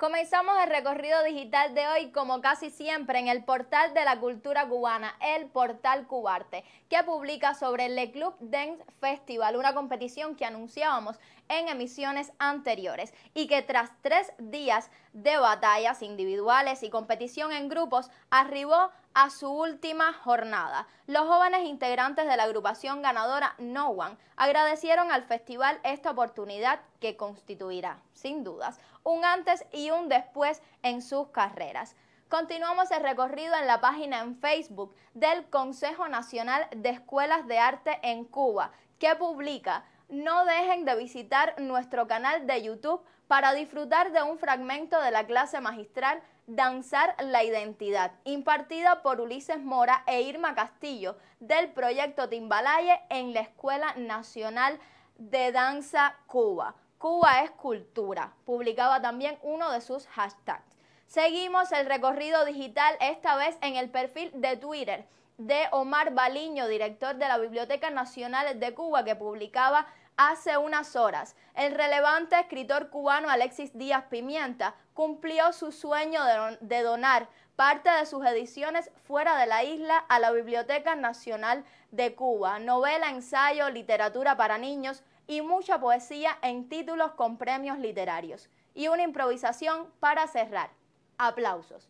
Comenzamos el recorrido digital de hoy como casi siempre en el portal de la cultura cubana, el portal Cubarte, que publica sobre el Le Club Dance Festival, una competición que anunciábamos en emisiones anteriores y que tras tres días de batallas individuales y competición en grupos arribó a su última jornada. Los jóvenes integrantes de la agrupación ganadora No One agradecieron al festival esta oportunidad que constituirá, sin dudas, un antes y un después en sus carreras. Continuamos el recorrido en la página en Facebook del Consejo Nacional de Escuelas de Arte en Cuba, que publica no dejen de visitar nuestro canal de YouTube para disfrutar de un fragmento de la clase magistral Danzar la Identidad, impartida por Ulises Mora e Irma Castillo del proyecto Timbalaye en la Escuela Nacional de Danza Cuba. Cuba es cultura, publicaba también uno de sus hashtags. Seguimos el recorrido digital esta vez en el perfil de Twitter de Omar Baliño, director de la Biblioteca Nacional de Cuba, que publicaba hace unas horas. El relevante escritor cubano Alexis Díaz Pimienta cumplió su sueño de, donar parte de sus ediciones fuera de la isla a la Biblioteca Nacional de Cuba. Novela, ensayo, literatura para niños y mucha poesía en títulos con premios literarios. Y una improvisación para cerrar. Aplausos.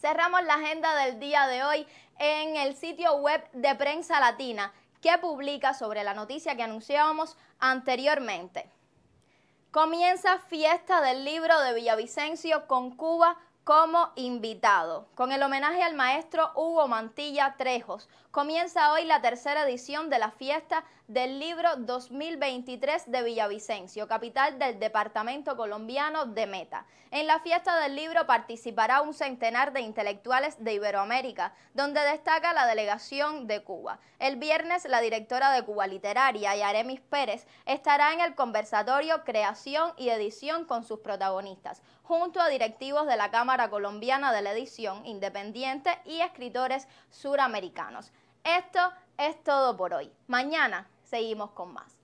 Cerramos la agenda del día de hoy en el sitio web de Prensa Latina, que publica sobre la noticia que anunciábamos anteriormente. Comienza Fiesta del Libro de Villavicencio con Cuba como invitado. Con el homenaje al maestro Hugo Mantilla Trejos, comienza hoy la tercera edición de la fiesta del libro 2023 de Villavicencio, capital del departamento colombiano de Meta. En la fiesta del libro participará un centenar de intelectuales de Iberoamérica, donde destaca la delegación de Cuba. El viernes la directora de Cuba Literaria, Yaremis Pérez, estará en el conversatorio Creación y Edición con sus protagonistas, junto a directivos de la Cámara Colombiana de la Edición Independiente y escritores suramericanos. Esto es todo por hoy. Mañana seguimos con más.